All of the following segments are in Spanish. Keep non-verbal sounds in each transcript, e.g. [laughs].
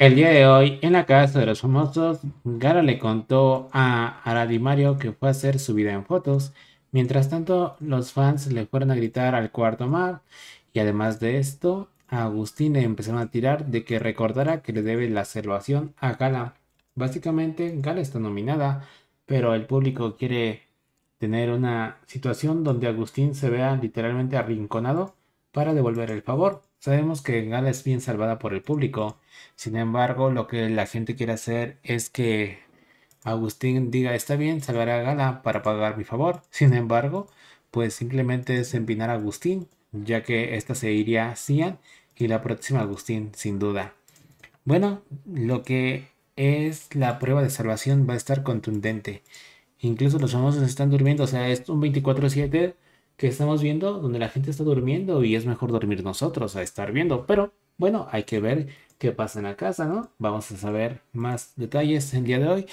El día de hoy, en la casa de los famosos, Gala le contó a Mario que fue a hacer su vida en fotos. Mientras tanto, los fans le fueron a gritar al cuarto mar. Y además de esto, a Agustín le empezaron a tirar de que recordara que le debe la salvación a Gala. Básicamente, Gala está nominada, pero el público quiere tener una situación donde Agustín se vea literalmente arrinconado para devolver el favor. Sabemos que Gala es bien salvada por el público, sin embargo lo que la gente quiere hacer es que Agustín diga está bien, salvaré a Gala para pagar mi favor. Sin embargo, pues simplemente es empinar a Agustín, ya que esta se iría a y la próxima Agustín sin duda. Bueno, lo que es la prueba de salvación va a estar contundente. Incluso los famosos están durmiendo, o sea, es un 24-7 que estamos viendo donde la gente está durmiendo y es mejor dormir nosotros a estar viendo. Pero bueno, hay que ver qué pasa en la casa, ¿no? Vamos a saber más detalles el día de hoy.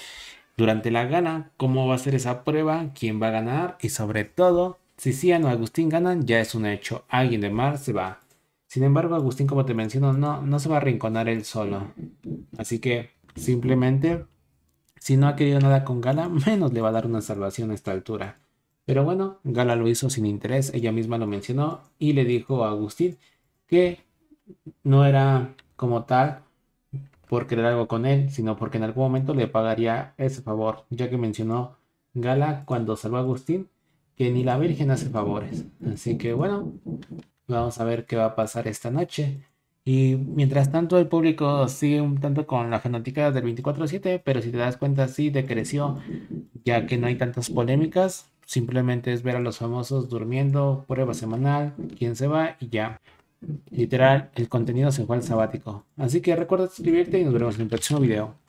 Durante la gana, cómo va a ser esa prueba, quién va a ganar y sobre todo, si Cian o Agustín ganan, ya es un hecho. Alguien de Mar se va. Sin embargo, Agustín, como te menciono, no, no se va a arrinconar él solo. Así que simplemente, si no ha querido nada con gana, [laughs] menos le va a dar una salvación a esta altura. Pero bueno, Gala lo hizo sin interés, ella misma lo mencionó y le dijo a Agustín que no era como tal por querer algo con él, sino porque en algún momento le pagaría ese favor, ya que mencionó Gala cuando salvó a Agustín que ni la Virgen hace favores. Así que bueno, vamos a ver qué va a pasar esta noche. Y mientras tanto el público sigue un tanto con la fanática del 24-7, pero si te das cuenta sí decreció, ya que no hay tantas polémicas, Simplemente es ver a los famosos durmiendo, prueba semanal, quién se va y ya. Literal, el contenido se fue al sabático. Así que recuerda suscribirte y nos vemos en el próximo video.